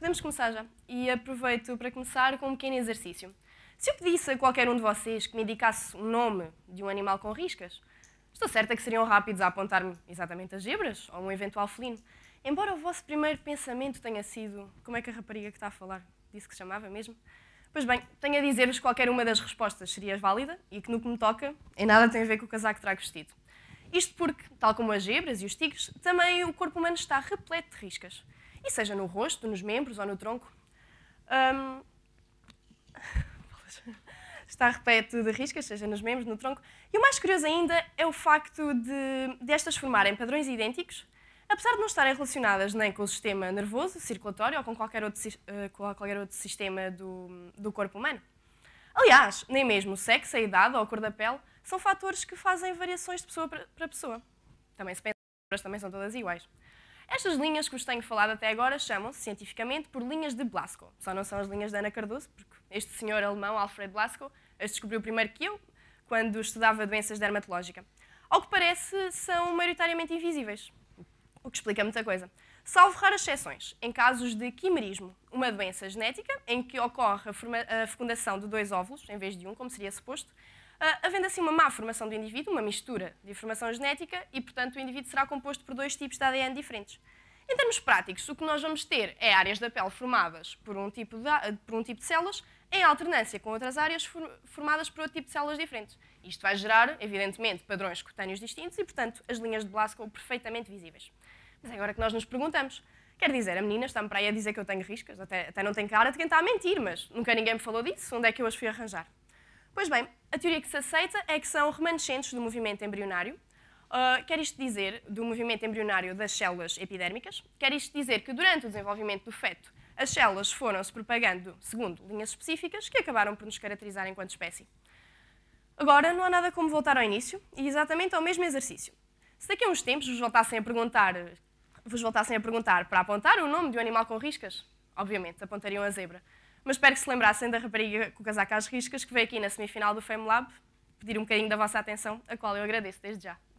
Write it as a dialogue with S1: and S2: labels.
S1: Podemos começar já. E aproveito para começar com um pequeno exercício. Se eu pedisse a qualquer um de vocês que me indicasse o nome de um animal com riscas, estou certa que seriam rápidos a apontar-me exatamente as gebras ou um eventual felino. Embora o vosso primeiro pensamento tenha sido como é que a rapariga que está a falar disse que se chamava mesmo? Pois bem, tenho a dizer-vos que qualquer uma das respostas seria válida e que no que me toca, em nada tem a ver com o casaco que trago vestido. Isto porque, tal como as gebras e os tigres, também o corpo humano está repleto de riscas e seja no rosto, nos membros ou no tronco. Um... Está repleto de riscas, seja nos membros, no tronco. E o mais curioso ainda é o facto de, de formarem padrões idênticos, apesar de não estarem relacionadas nem com o sistema nervoso, circulatório ou com qualquer outro, eh, com qualquer outro sistema do, do corpo humano. Aliás, nem mesmo o sexo, a idade ou a cor da pele são fatores que fazem variações de pessoa para pessoa. Também se pensa também são todas iguais. Estas linhas que vos tenho falado até agora chamam-se cientificamente por linhas de Blasco. Só não são as linhas de Ana Cardoso, porque este senhor alemão, Alfred Blasco, as descobriu primeiro que eu, quando estudava doenças dermatológicas. Ao que parece, são maioritariamente invisíveis, o que explica muita coisa. Salvo raras exceções, em casos de quimerismo, uma doença genética em que ocorre a fecundação de dois óvulos, em vez de um, como seria suposto, ah, havendo assim uma má formação do indivíduo, uma mistura de informação genética, e portanto o indivíduo será composto por dois tipos de ADN diferentes. Em termos práticos, o que nós vamos ter é áreas da pele formadas por um tipo de, por um tipo de células, em alternância com outras áreas formadas por outro tipo de células diferentes. Isto vai gerar, evidentemente, padrões cutâneos distintos e, portanto, as linhas de Blasco perfeitamente visíveis. Mas é agora que nós nos perguntamos. Quer dizer, a menina está-me para aí a dizer que eu tenho riscas, até, até não tenho cara de quem está a mentir, mas nunca ninguém me falou disso, onde é que eu as fui arranjar? Pois bem, a teoria que se aceita é que são remanescentes do movimento embrionário. Uh, quer isto dizer, do movimento embrionário das células epidérmicas, quer isto dizer que durante o desenvolvimento do feto, as células foram-se propagando segundo linhas específicas que acabaram por nos caracterizar enquanto espécie. Agora, não há nada como voltar ao início e exatamente ao mesmo exercício. Se daqui a uns tempos vos voltassem a perguntar, vos voltassem a perguntar para apontar o nome de um animal com riscas, obviamente, apontariam a zebra mas espero que se lembrassem da rapariga com o casaco às riscas que veio aqui na semifinal do FameLab pedir um bocadinho da vossa atenção, a qual eu agradeço desde já.